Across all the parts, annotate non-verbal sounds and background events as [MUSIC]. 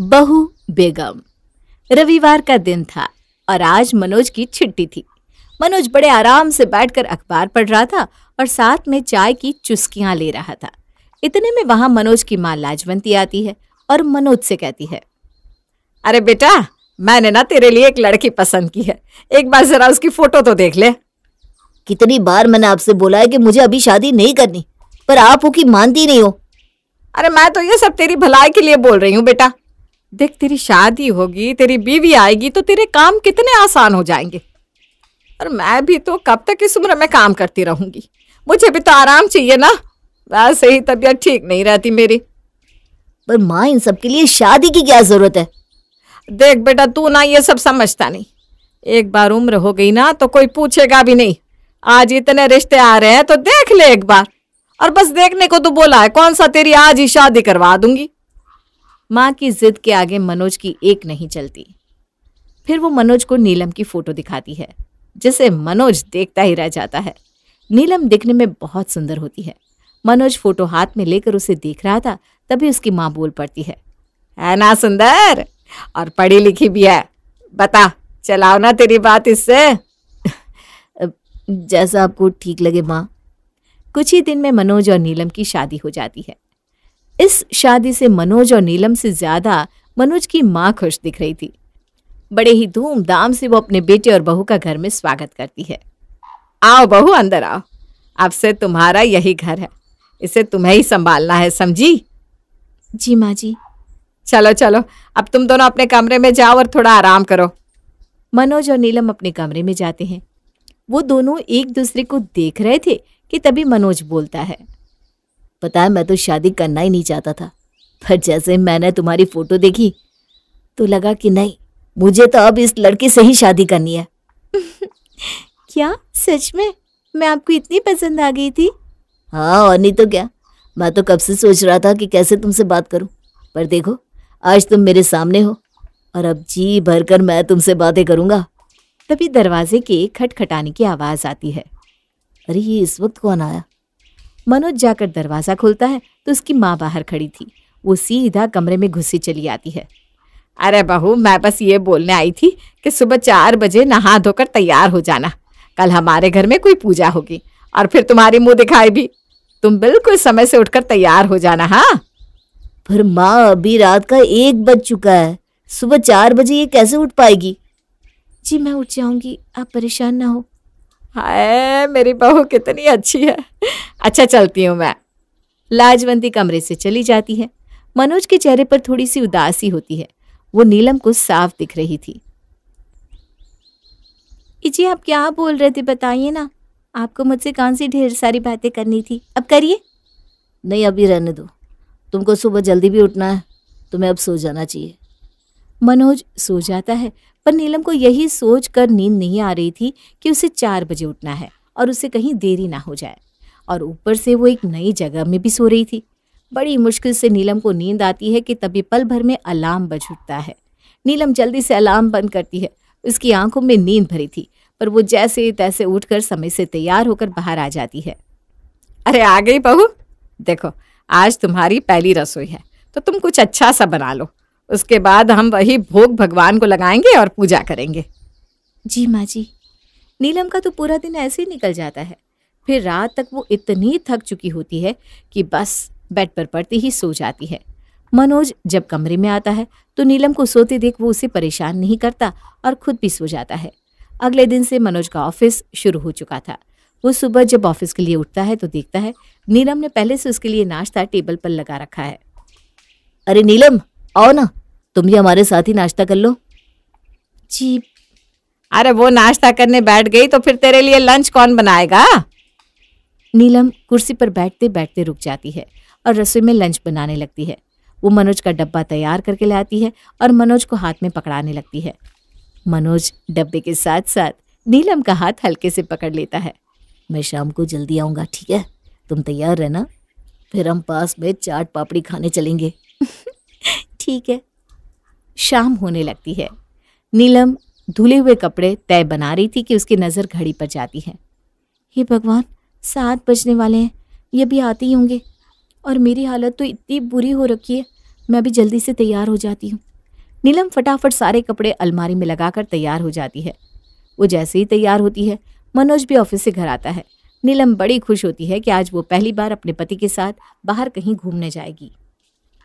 बहु बेगम रविवार का दिन था और आज मनोज की छुट्टी थी मनोज बड़े आराम से बैठकर अखबार पढ़ रहा था और साथ में चाय की चुस्कियां ले रहा था इतने में वहां मनोज की माँ लाजवंती आती है और मनोज से कहती है अरे बेटा मैंने ना तेरे लिए एक लड़की पसंद की है एक बार जरा उसकी फोटो तो देख ले कितनी बार मैंने आपसे बोला है कि मुझे अभी शादी नहीं करनी पर आप उसकी मानती नहीं हो अरे मैं तो ये सब तेरी भलाई के लिए बोल रही हूँ बेटा देख तेरी शादी होगी तेरी बीवी आएगी तो तेरे काम कितने आसान हो जाएंगे और मैं भी तो कब तक इस उम्र में काम करती रहूंगी मुझे भी तो आराम चाहिए ना वैसे ही तबीयत ठीक नहीं रहती मेरी पर माँ इन सब के लिए शादी की क्या जरूरत है देख बेटा तू ना ये सब समझता नहीं एक बार उम्र हो गई ना तो कोई पूछेगा भी नहीं आज इतने रिश्ते आ रहे हैं तो देख ले एक बार और बस देखने को तो बोला है कौन सा तेरी आज ही शादी करवा दूंगी माँ की जिद के आगे मनोज की एक नहीं चलती फिर वो मनोज को नीलम की फोटो दिखाती है जिसे मनोज देखता ही रह जाता है नीलम दिखने में बहुत सुंदर होती है मनोज फोटो हाथ में लेकर उसे देख रहा था तभी उसकी माँ बोल पड़ती है है ना सुंदर और पढ़ी लिखी भी है बता चलाओ ना तेरी बात इससे जैसा आपको ठीक लगे माँ कुछ ही दिन में मनोज और नीलम की शादी हो जाती है इस शादी से मनोज और नीलम से ज्यादा मनोज की माँ खुश दिख रही थी बड़े ही धूमधाम से वो अपने बेटे और बहू का घर में स्वागत करती है आओ बहू अंदर आओ अब से तुम्हारा यही घर है इसे तुम्हें ही संभालना है समझी जी माँ जी चलो चलो अब तुम दोनों अपने कमरे में जाओ और थोड़ा आराम करो मनोज और नीलम अपने कमरे में जाते हैं वो दोनों एक दूसरे को देख रहे थे कि तभी मनोज बोलता है पता है मैं तो शादी करना ही नहीं चाहता था पर जैसे मैंने तुम्हारी फोटो देखी तो लगा कि नहीं मुझे तो अब इस लड़के से ही शादी करनी है [LAUGHS] क्या सच में मैं आपको इतनी पसंद आ गई थी हाँ और नहीं तो क्या मैं तो कब से सोच रहा था कि कैसे तुमसे बात करूं पर देखो आज तुम मेरे सामने हो और अब जी भर कर मैं तुमसे बातें करूंगा तभी दरवाजे के खटखटाने की आवाज़ आती है अरे ये इस वक्त कौन आया मनोज जाकर दरवाज़ा खोलता है तो उसकी माँ बाहर खड़ी थी वो सीधा कमरे में घुसी चली आती है अरे बहू मैं बस ये बोलने आई थी कि सुबह चार बजे नहा धोकर तैयार हो जाना कल हमारे घर में कोई पूजा होगी और फिर तुम्हारी मुंह दिखाई भी तुम बिल्कुल समय से उठकर तैयार हो जाना हाँ पर माँ अभी रात का एक बज चुका है सुबह चार बजे ये कैसे उठ पाएगी जी मैं उठ जाऊंगी आप परेशान ना हो हाय मेरी बहू कितनी अच्छी है अच्छा चलती हूँ मैं लाजवंती कमरे से चली जाती है मनोज के चेहरे पर थोड़ी सी उदासी होती है वो नीलम को साफ दिख रही थी जी आप क्या बोल रहे थे बताइए ना आपको मुझसे कौन सी ढेर सारी बातें करनी थी अब करिए नहीं अभी रहने दो तुमको सुबह जल्दी भी उठना है तुम्हें अब सो जाना चाहिए मनोज सो जाता है पर नीलम को यही सोच कर नींद नहीं आ रही थी कि उसे चार बजे उठना है और उसे कहीं देरी ना हो जाए और ऊपर से वो एक नई जगह में भी सो रही थी बड़ी मुश्किल से नीलम को नींद आती है कि तभी पल भर में अलार्म बज उठता है नीलम जल्दी से अलार्म बंद करती है उसकी आंखों में नींद भरी थी पर वो जैसे तैसे उठकर समय से तैयार होकर बाहर आ जाती है अरे आ गई बहू देखो आज तुम्हारी पहली रसोई है तो तुम कुछ अच्छा सा बना लो उसके बाद हम वही भोग भगवान को लगाएंगे और पूजा करेंगे जी माँ जी नीलम का तो पूरा दिन ऐसे ही निकल जाता है फिर रात तक वो इतनी थक चुकी होती है कि बस बेड पर पड़ती ही सो जाती है मनोज जब कमरे में आता है तो नीलम को सोते देख वो उसे परेशान नहीं करता और खुद भी सो जाता है अगले दिन से मनोज का ऑफिस शुरू हो चुका था वो सुबह जब ऑफिस के लिए उठता है तो देखता है नीलम ने पहले से उसके लिए नाश्ता टेबल पर लगा रखा है अरे नीलम आओ ना तुम भी हमारे साथ ही नाश्ता कर लो जी अरे वो नाश्ता करने बैठ गई तो फिर तेरे लिए लंच कौन बनाएगा नीलम कुर्सी पर बैठते बैठते रुक जाती है और रसोई में लंच बनाने लगती है वो मनोज का डब्बा तैयार करके लाती है और मनोज को हाथ में पकड़ाने लगती है मनोज डब्बे के साथ साथ नीलम का हाथ हल्के से पकड़ लेता है मैं शाम को जल्दी आऊँगा ठीक है तुम तैयार रहना फिर हम पास में चाट पापड़ी खाने चलेंगे [LAUGHS] ठीक है शाम होने लगती है नीलम धुले हुए कपड़े तय बना रही थी कि उसकी नज़र घड़ी पर जाती है हे भगवान सात बजने वाले हैं ये भी आते ही होंगे और मेरी हालत तो इतनी बुरी हो रखी है मैं भी जल्दी से तैयार हो जाती हूँ नीलम फटाफट सारे कपड़े अलमारी में लगाकर तैयार हो जाती है वो जैसे ही तैयार होती है मनोज भी ऑफिस से घर आता है नीलम बड़ी खुश होती है कि आज वो पहली बार अपने पति के साथ बाहर कहीं घूमने जाएगी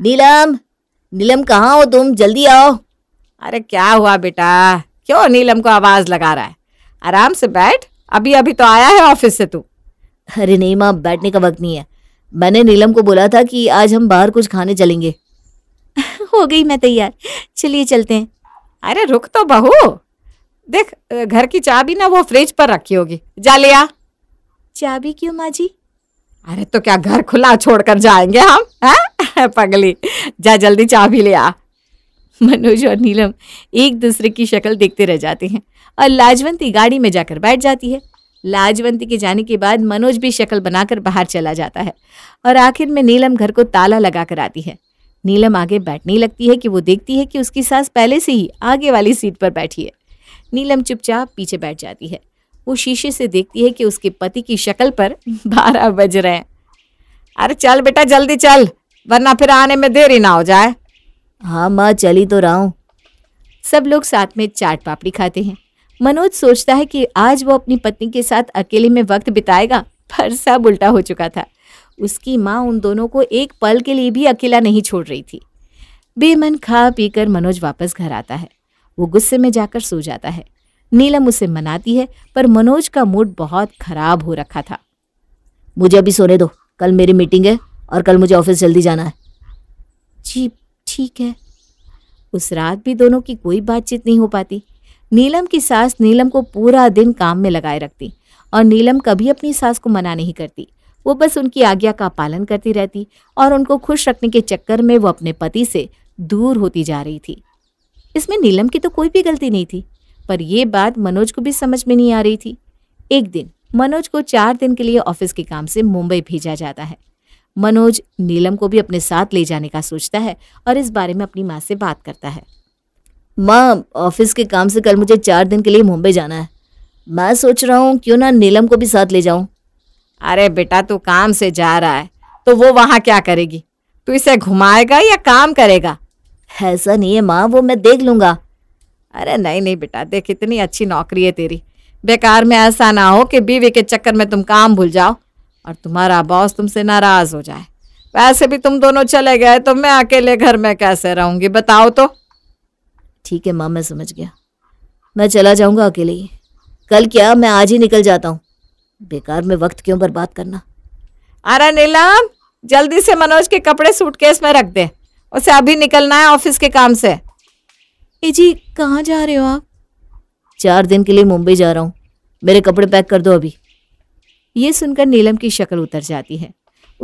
नीलम नीलम कहाँ हो तुम जल्दी आओ अरे क्या हुआ बेटा क्यों नीलम को आवाज़ लगा रहा है आराम से बैठ अभी अभी तो आया है ऑफिस से तू अरे नहीं माँ बैठने का वक्त नहीं है मैंने नीलम को बोला था कि आज हम बाहर कुछ खाने चलेंगे [LAUGHS] हो गई मैं तैयार चलिए चलते हैं अरे रुक तो बहू देख घर की चाबी ना वो फ्रिज पर रखी होगी जा लिया चाबी क्यों माँ जी अरे तो क्या घर खुला छोड़कर जाएंगे हम हाँ [LAUGHS] पगली जा जल्दी भी ले आ मनोज और नीलम एक दूसरे की शक्ल देखते रह जाते हैं और लाजवंती गाड़ी में जाकर बैठ जाती है लाजवंती के जाने के बाद मनोज भी शक्ल बनाकर बाहर चला जाता है और आखिर में नीलम घर को ताला लगा कर आती है नीलम आगे बैठने लगती है कि वो देखती है कि उसकी सास पहले से ही आगे वाली सीट पर बैठी है नीलम चुपचाप पीछे बैठ जाती है वो शीशे से देखती है कि उसके पति की शक्ल पर [LAUGHS] बारह बज रहे हैं अरे चल बेटा जल्दी चल वरना फिर आने में देर ही ना हो जाए हाँ माँ चली तो रहा हूँ सब लोग साथ में चाट पापड़ी खाते हैं मनोज सोचता है कि आज वो अपनी पत्नी के साथ अकेले में वक्त बिताएगा पर सब उल्टा हो चुका था उसकी माँ उन दोनों को एक पल के लिए भी अकेला नहीं छोड़ रही थी बेमन खा पीकर मनोज वापस घर आता है वो गुस्से में जाकर सो जाता है नीलम उसे मनाती है पर मनोज का मूड बहुत खराब हो रखा था मुझे अभी सोने दो कल मेरी मीटिंग है और कल मुझे ऑफिस जल्दी जाना है जी ठीक है उस रात भी दोनों की कोई बातचीत नहीं हो पाती नीलम की सास नीलम को पूरा दिन काम में लगाए रखती और नीलम कभी अपनी सास को मना नहीं करती वो बस उनकी आज्ञा का पालन करती रहती और उनको खुश रखने के चक्कर में वो अपने पति से दूर होती जा रही थी इसमें नीलम की तो कोई भी गलती नहीं थी पर यह बात मनोज को भी समझ में नहीं आ रही थी एक दिन मनोज को चार दिन के लिए ऑफिस के काम से मुंबई भेजा जाता है मनोज नीलम को भी अपने साथ ले जाने का सोचता है और इस बारे में अपनी माँ से बात करता है माँ ऑफिस के काम से कल मुझे चार दिन के लिए मुंबई जाना है मैं सोच रहा हूँ क्यों ना नीलम को भी साथ ले जाऊँ अरे बेटा तू काम से जा रहा है तो वो वहाँ क्या करेगी तू इसे घुमाएगा या काम करेगा ऐसा नहीं है माँ वो मैं देख लूंगा अरे नहीं नहीं बेटा देख इतनी अच्छी नौकरी है तेरी बेकार में ऐसा ना हो कि बीवी के चक्कर में तुम काम भूल जाओ और तुम्हारा बॉस तुमसे नाराज़ हो जाए वैसे भी तुम दोनों चले गए तो मैं अकेले घर में कैसे रहूँगी बताओ तो ठीक है माँ मैं समझ गया मैं चला जाऊँगा अकेले ही कल क्या मैं आज ही निकल जाता हूँ बेकार में वक्त क्यों बर्बाद करना अरे नीलम जल्दी से मनोज के कपड़े सूटकेस में रख दे उसे अभी निकलना है ऑफिस के काम से ए जी कहाँ जा रहे हो आप चार दिन के लिए मुंबई जा रहा हूँ मेरे कपड़े पैक कर दो अभी ये सुनकर नीलम की शक्ल उतर जाती है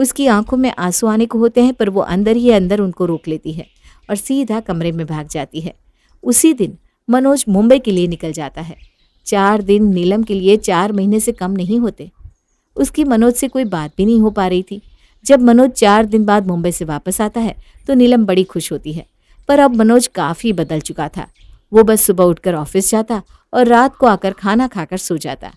उसकी आंखों में आंसू आने को होते हैं पर वो अंदर ही अंदर उनको रोक लेती है और सीधा कमरे में भाग जाती है उसी दिन मनोज मुंबई के लिए निकल जाता है चार दिन नीलम के लिए चार महीने से कम नहीं होते उसकी मनोज से कोई बात भी नहीं हो पा रही थी जब मनोज चार दिन बाद मुंबई से वापस आता है तो नीलम बड़ी खुश होती है पर अब मनोज काफ़ी बदल चुका था वो बस सुबह उठकर ऑफिस जाता और रात को आकर खाना खाकर सो जाता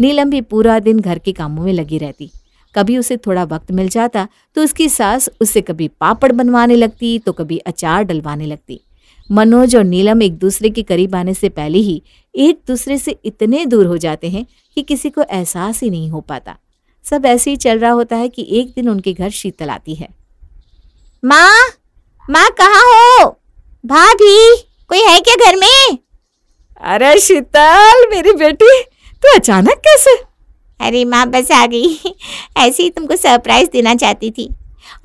नीलम भी पूरा दिन घर के कामों में लगी रहती कभी उसे थोड़ा वक्त मिल जाता तो उसकी सास उसे कभी पापड़ बनवाने लगती तो कभी अचार डलवाने लगती मनोज और नीलम एक दूसरे के करीब आने से पहले ही एक दूसरे से इतने दूर हो जाते हैं कि किसी को एहसास ही नहीं हो पाता सब ऐसे ही चल रहा होता है कि एक दिन उनके घर शीतल आती है माँ माँ कहाँ हो भाभी कोई है क्या घर में अरे शीतल मेरी बेटी तू अचानक कैसे अरे माँ बस आ गई ऐसे ही तुमको सरप्राइज देना चाहती थी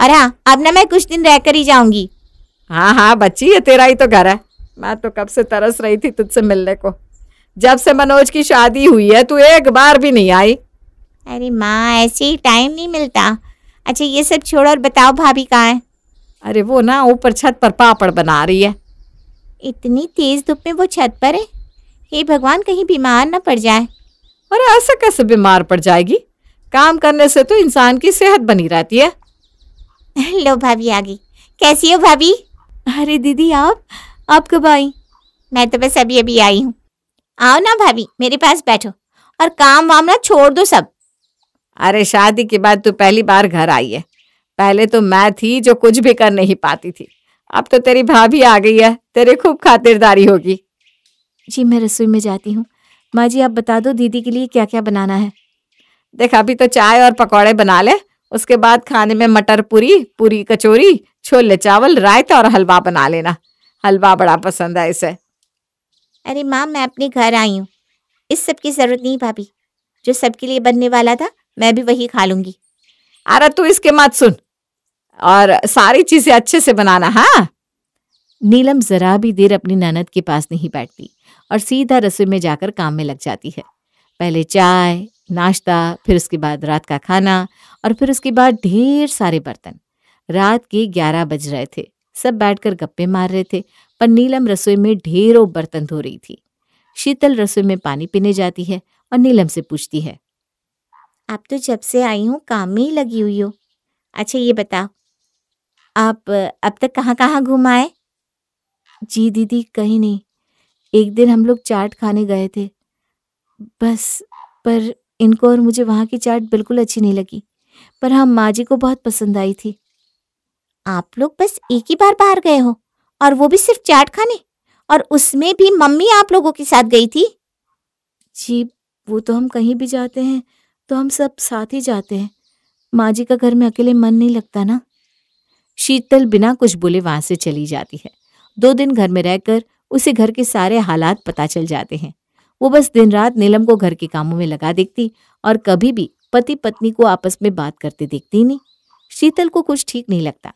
और हाँ अब ना मैं कुछ दिन रह कर ही जाऊंगी हाँ हाँ बच्ची ये तेरा ही तो घर है मैं तो कब से तरस रही थी तुझसे मिलने को जब से मनोज की शादी हुई है तू एक बार भी नहीं आई अरे माँ ऐसे ही टाइम नहीं मिलता अच्छा ये सब छोड़ो और बताओ भाभी कहाँ है अरे वो ना ऊपर छत पर पापड़ बना रही है इतनी तेज धूप में वो छत पर है हे भगवान कहीं बीमार ना पड़ जाए अरे ऐसा कैसे बीमार पड़ जाएगी काम करने से तो इंसान की सेहत बनी रहती है [LAUGHS] लो भाभी आ गई कैसी हो भाभी अरे दीदी आप आप कब आई मैं तो बस अभी अभी आई हूँ आओ ना भाभी मेरे पास बैठो और काम वाम ना छोड़ दो सब अरे शादी के बाद तू पहली बार घर आई है पहले तो मैं थी जो कुछ भी कर नहीं पाती थी अब तो तेरी भाभी आ गई है तेरे खूब खातिरदारी होगी जी मैं रसोई में जाती हूँ माँ जी आप बता दो दीदी के लिए क्या क्या बनाना है देख अभी तो चाय और पकौड़े बना ले उसके बाद खाने में मटर पूरी पूरी कचौरी छोले चावल रायता और हलवा बना लेना हलवा बड़ा पसंद है इसे अरे माँ मैं अपने घर आई हूँ इस सब की ज़रूरत नहीं भाभी जो सबके लिए बनने वाला था मैं भी वही खा लूंगी अरे तू इसके मत सुन और सारी चीजें अच्छे से बनाना हाँ नीलम जरा भी देर अपनी ननद के पास नहीं बैठती और सीधा रसोई में जाकर काम में लग जाती है पहले चाय नाश्ता फिर उसके बाद रात का खाना और फिर उसके बाद ढेर सारे बर्तन रात के ग्यारह बज रहे थे सब बैठकर गप्पे मार रहे थे पर नीलम रसोई में ढेरों बर्तन धो रही थी शीतल रसोई में पानी पीने जाती है और नीलम से पूछती है आप तो जब से आई हूँ काम में ही लगी हुई हो अच्छा ये बताओ आप अब तक कहाँ-कहाँ घूम आए? जी दीदी, कहीं नहीं। एक दिन हम लोग चाट खाने गए थे। बस, पर इनको और मुझे वहाँ की चाट बिल्कुल अच्छी नहीं लगी। पर हम हाँ, माँ जी को बहुत पसंद आई थी। आप लोग बस एक ही बार बाहर गए हो और वो भी सिर्फ़ चाट खाने? और उसमें भी मम्मी आप लोगों के साथ गई थी? जी, वो तो हम कहीं भी जाते हैं, तो हम सब साथ ही जाते हैं। माँ जी का घर में अकेले मन नहीं लगता ना। शीतल बिना कुछ बोले वहां से चली जाती है दो दिन घर में रहकर उसे घर के सारे हालात पता चल जाते हैं वो बस दिन रात नीलम को घर के कामों में लगा देखती और कभी भी पति पत्नी को आपस में बात करते देखती नहीं शीतल को कुछ ठीक नहीं लगता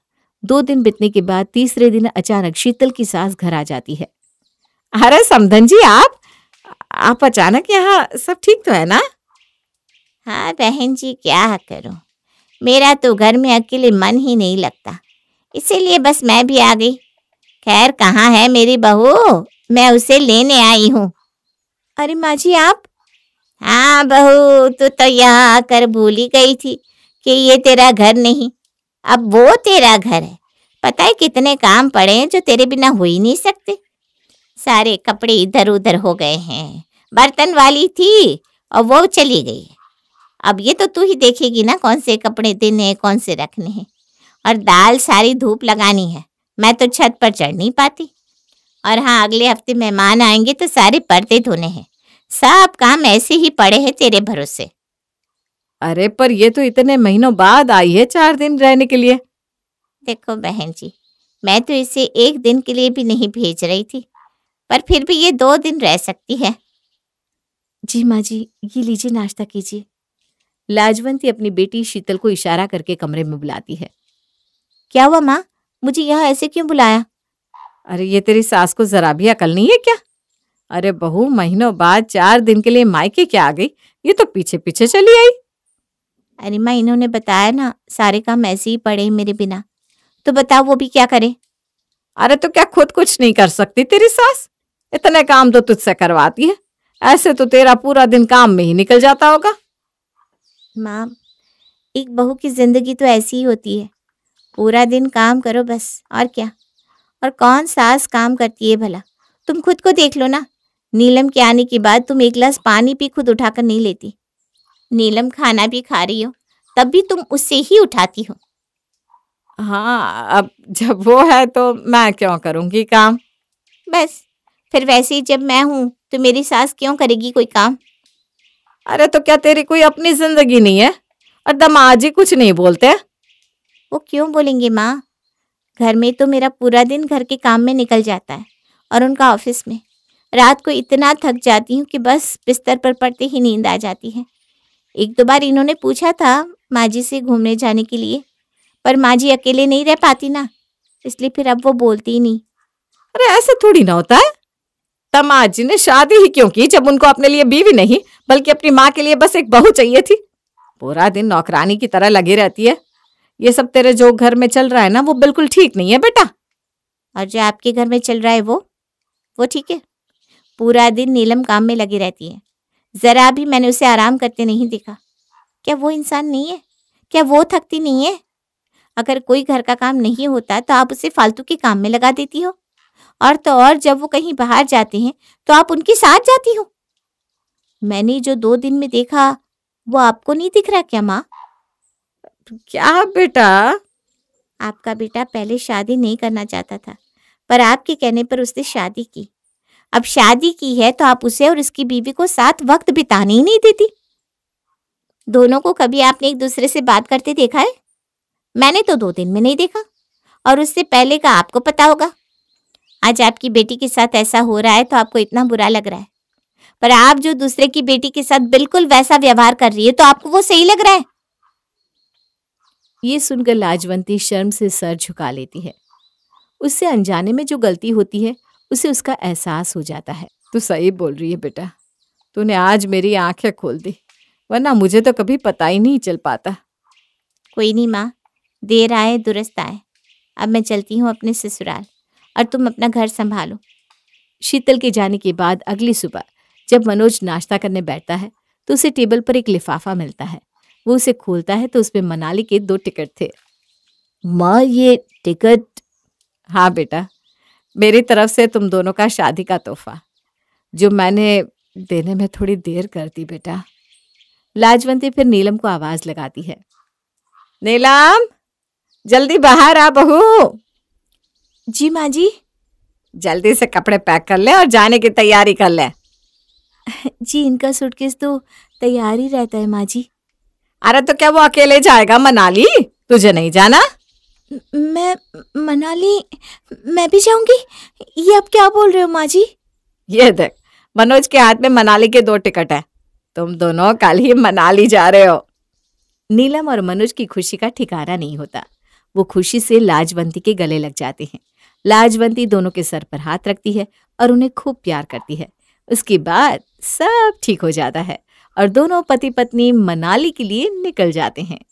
दो दिन बीतने के बाद तीसरे दिन अचानक शीतल की सास घर आ जाती है अरे समधन जी आप आप अचानक यहाँ सब ठीक तो है ना हाँ बहन जी क्या करूँ मेरा तो घर में अकेले मन ही नहीं लगता इसीलिए बस मैं भी आ गई खैर कहाँ है मेरी बहू मैं उसे लेने आई हूँ अरे माँ जी आप हाँ बहू तू तो यहाँ आकर भूल ही गई थी कि ये तेरा घर नहीं अब वो तेरा घर है पता है कितने काम पड़े हैं जो तेरे बिना हो ही नहीं सकते सारे कपड़े इधर उधर हो गए हैं बर्तन वाली थी और वो चली गई अब ये तो तू ही देखेगी ना कौन से कपड़े देने हैं कौन से रखने हैं और दाल सारी धूप लगानी है मैं तो छत पर चढ़ नहीं पाती और हाँ अगले हफ्ते मेहमान आएंगे तो सारे पर्दे धोने हैं सब काम ऐसे ही पड़े हैं तेरे भरोसे अरे पर ये तो इतने महीनों बाद आई है चार दिन रहने के लिए देखो बहन जी मैं तो इसे एक दिन के लिए भी नहीं भेज रही थी पर फिर भी ये दो दिन रह सकती है जी माँ जी ये लीजिए नाश्ता कीजिए लाजवंती अपनी बेटी शीतल को इशारा करके कमरे में बुलाती है क्या हुआ माँ मुझे यहाँ ऐसे क्यों बुलाया अरे ये तेरी सास को जरा भी अकल नहीं है क्या अरे बहू महीनों बाद चार दिन के लिए मायके क्या आ गई ये तो पीछे पीछे चली आई अरे माँ इन्होंने बताया ना सारे काम ऐसे ही पड़े मेरे बिना तो बताओ वो भी क्या करे अरे तो क्या खुद कुछ नहीं कर सकती तेरी सास इतने काम तो तुझसे करवाती है ऐसे तो तेरा पूरा दिन काम में ही निकल जाता होगा माँ एक बहू की जिंदगी तो ऐसी ही होती है पूरा दिन काम करो बस और क्या और कौन सास काम करती है भला तुम खुद को देख लो ना नीलम के आने के बाद तुम एक गिलास पानी भी खुद उठाकर नहीं लेती नीलम खाना भी खा रही हो तब भी तुम उससे ही उठाती हो हाँ अब जब वो है तो मैं क्यों करूँगी काम बस फिर वैसे ही जब मैं हूँ तो मेरी सास क्यों करेगी कोई काम अरे तो क्या तेरी कोई अपनी जिंदगी नहीं है और दमाजी कुछ नहीं बोलते वो क्यों बोलेंगे माँ घर में तो मेरा पूरा दिन घर के काम में निकल जाता है और उनका ऑफिस में रात को इतना थक जाती हूँ कि बस बिस्तर पर पड़ते ही नींद आ जाती है एक दो बार इन्होंने पूछा था माँ जी से घूमने जाने के लिए पर माँ जी अकेले नहीं रह पाती ना इसलिए फिर अब वो बोलती ही नहीं अरे ऐसा थोड़ी ना होता है तमा जी ने शादी ही क्यों की जब उनको अपने लिए बीवी नहीं बल्कि अपनी माँ के लिए बस एक बहू चाहिए थी पूरा दिन नौकरानी की तरह लगी रहती है ये सब तेरे जो घर में चल रहा है ना वो बिल्कुल ठीक नहीं है बेटा और जो आपके घर में चल रहा है वो वो ठीक है पूरा दिन नीलम काम में लगी रहती है ज़रा भी मैंने उसे आराम करते नहीं देखा क्या वो इंसान नहीं है क्या वो थकती नहीं है अगर कोई घर का काम नहीं होता तो आप उसे फालतू के काम में लगा देती हो और तो और जब वो कहीं बाहर जाते हैं तो आप उनके साथ जाती हो मैंने जो दो दिन में देखा वो आपको नहीं दिख रहा क्या माँ क्या बेटा आपका बेटा पहले शादी नहीं करना चाहता था पर आपके कहने पर उसने शादी की अब शादी की है तो आप उसे और उसकी बीवी को साथ वक्त बिताने ही नहीं देती दोनों को कभी आपने एक दूसरे से बात करते देखा है मैंने तो दो दिन में नहीं देखा और उससे पहले का आपको पता होगा आज आपकी बेटी के साथ ऐसा हो रहा है तो आपको इतना बुरा लग रहा है पर आप जो दूसरे की बेटी के साथ बिल्कुल वैसा व्यवहार कर रही है तो आपको वो सही लग रहा है ये सुनकर लाजवंती शर्म से सर झुका लेती है उससे अनजाने में जो गलती होती है उसे उसका एहसास हो जाता है तू सही बोल रही है बेटा तूने आज मेरी आंखें खोल दी वरना मुझे तो कभी पता ही नहीं चल पाता कोई नहीं माँ देर आए दुरुस्त आए अब मैं चलती हूँ अपने ससुराल और तुम अपना घर संभालो शीतल के जाने के बाद अगली सुबह जब मनोज नाश्ता करने बैठता है तो उसे टेबल पर एक लिफाफा मिलता है वो उसे खोलता है तो उसमें मनाली के दो टिकट थे माँ ये टिकट हाँ बेटा मेरी तरफ से तुम दोनों का शादी का तोहफा जो मैंने देने में थोड़ी देर कर दी बेटा लाजवंती फिर नीलम को आवाज लगाती है नीलम जल्दी बाहर आ बहू जी माँ जी जल्दी से कपड़े पैक कर ले और जाने की तैयारी कर ले जी इनका सूटकेस तो तैयार ही रहता है माँ जी अरे तो क्या वो अकेले जाएगा मनाली तुझे नहीं जाना मैं मनाली मैं भी जाऊंगी ये अब क्या बोल रहे हो माँ जी ये देख मनोज के हाथ में मनाली के दो टिकट है तुम दोनों कल ही मनाली जा रहे हो नीलम और मनोज की खुशी का ठिकाना नहीं होता वो खुशी से लाजवंती के गले लग जाते हैं लाजवंती दोनों के सर पर हाथ रखती है और उन्हें खूब प्यार करती है उसके बाद सब ठीक हो जाता है और दोनों पति पत्नी मनाली के लिए निकल जाते हैं